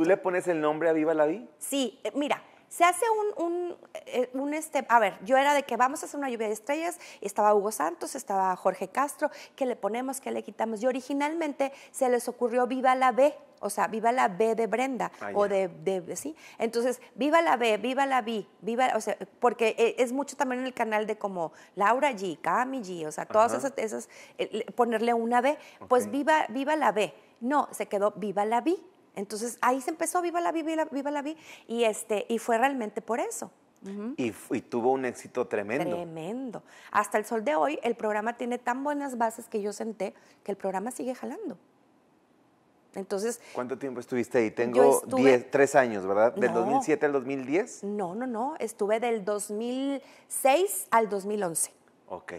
¿Tú le pones el nombre a Viva la Vi? Sí, eh, mira, se hace un, eh, un, este, a ver, yo era de que vamos a hacer una lluvia de estrellas, estaba Hugo Santos, estaba Jorge Castro, ¿qué le ponemos, qué le quitamos. Y originalmente se les ocurrió Viva la B, o sea, Viva la B de Brenda, ah, o de, sí. Entonces, Viva la B, Viva la B, Viva, o sea, porque eh, es mucho también en el canal de como Laura G, Cami G, o sea, todas esas, ponerle una B, pues Viva, Viva la B. No, se quedó Viva la B. Entonces ahí se empezó Viva la Vi, Viva la, Vi, y, este, y fue realmente por eso. y, tuvo un éxito tremendo. Tremendo. Hasta el sol de hoy, el programa tiene tan buenas bases que yo senté que el programa sigue jalando. Entonces. ¿Cuánto tiempo estuviste ahí? Tengo tres años, ¿verdad? ¿Del 2007 al 2010? No, no, no. Estuve del 2006 al 2011. Ok.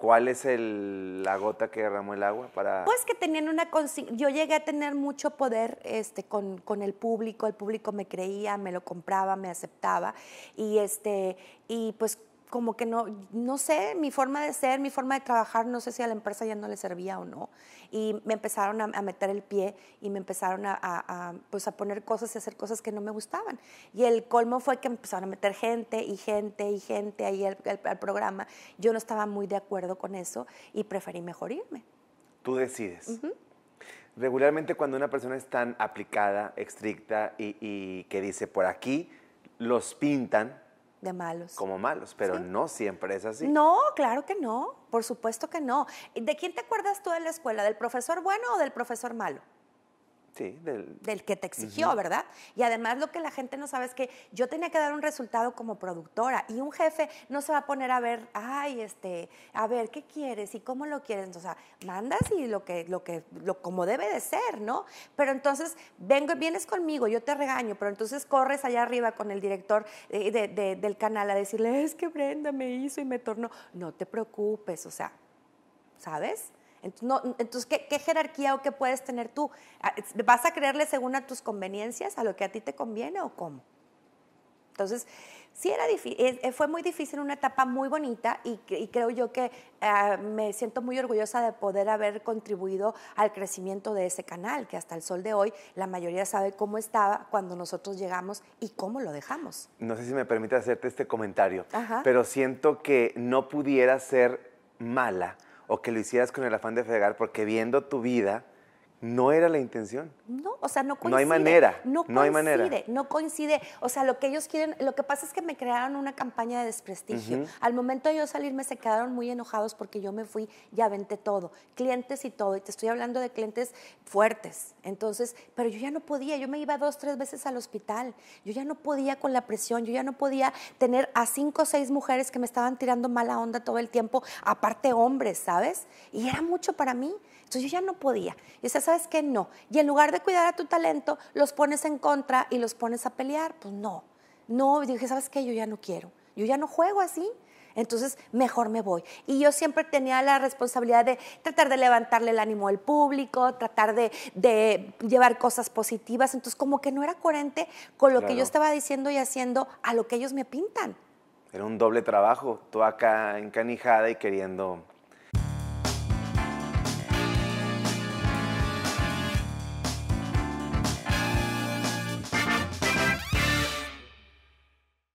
¿Cuál es el, la gota que derramó el agua para...? Pues que tenían una... Yo llegué a tener mucho poder este, con, con, el público, el público me creía, me lo compraba, me aceptaba y, este, y pues como que no, no sé, mi forma de ser, mi forma de trabajar, no sé si a la empresa ya no le servía o no. Y me empezaron a, meter el pie y me empezaron a, a, pues a poner cosas y hacer cosas que no me gustaban. Y el colmo fue que empezaron a meter gente y gente y gente ahí al, programa. Yo no estaba muy de acuerdo con eso y preferí mejor irme. Tú decides. Regularmente cuando una persona es tan aplicada, estricta y, y que dice por aquí, los pintan, de malos. Como malos, pero no siempre es así. No, claro que no, por supuesto que no. ¿De quién te acuerdas tú de la escuela? ¿Del profesor bueno o del profesor malo? del... que te exigió, ¿verdad? Y además lo que la gente no sabe es que yo tenía que dar un resultado como productora y un jefe no se va a poner a ver, ay, este, a ver, ¿qué quieres y cómo lo quieres? O sea, mandas y lo que, lo que, lo, como debe de ser, ¿no? Pero entonces, vengo, vienes conmigo, yo te regaño, pero entonces corres allá arriba con el director eh, del canal a decirle, es que Brenda me hizo y me tornó. No te preocupes, o sea, ¿sabes? Entonces, ¿qué, jerarquía o qué puedes tener tú? Ah, ¿Vas a creerle según a tus conveniencias, a lo que a ti te conviene o cómo? Entonces, sí era eh, fue muy difícil, una etapa muy bonita y, creo yo que ah, me siento muy orgullosa de poder haber contribuido al crecimiento de ese canal, que hasta el sol de hoy la mayoría sabe cómo estaba cuando nosotros llegamos y cómo lo dejamos. No sé si me permite hacerte este comentario, pero siento que no pudiera ser mala o que lo hicieras con el afán de fregar, porque viendo tu vida, no era la intención. No, o sea, no coincide. No hay manera. No, coincide, no hay manera. No coincide. O sea, lo que ellos quieren, lo que pasa es que me crearon una campaña de desprestigio. Al momento de yo salirme se quedaron muy enojados porque yo me fui y aventé todo, clientes y todo. Y te estoy hablando de clientes fuertes. Entonces, pero yo ya no podía. Yo me iba dos, tres veces al hospital. Yo ya no podía con la presión. Yo ya no podía tener a cinco o seis mujeres que me estaban tirando mala onda todo el tiempo, aparte hombres, ¿sabes? Y era mucho para mí. Entonces yo ya no podía. Y ¿sabes qué? No. Y en lugar de cuidar a tu talento, los pones en contra y los pones a pelear. Pues no. No, dije, ¿sabes qué? Yo ya no quiero. Yo ya no juego así. Entonces, mejor me voy. Y yo siempre tenía la responsabilidad de tratar de levantarle el ánimo al público, tratar de, llevar cosas positivas. Entonces, como que no era coherente con lo que yo estaba diciendo y haciendo a lo que ellos me pintan. Era un doble trabajo, tú acá encanijada y queriendo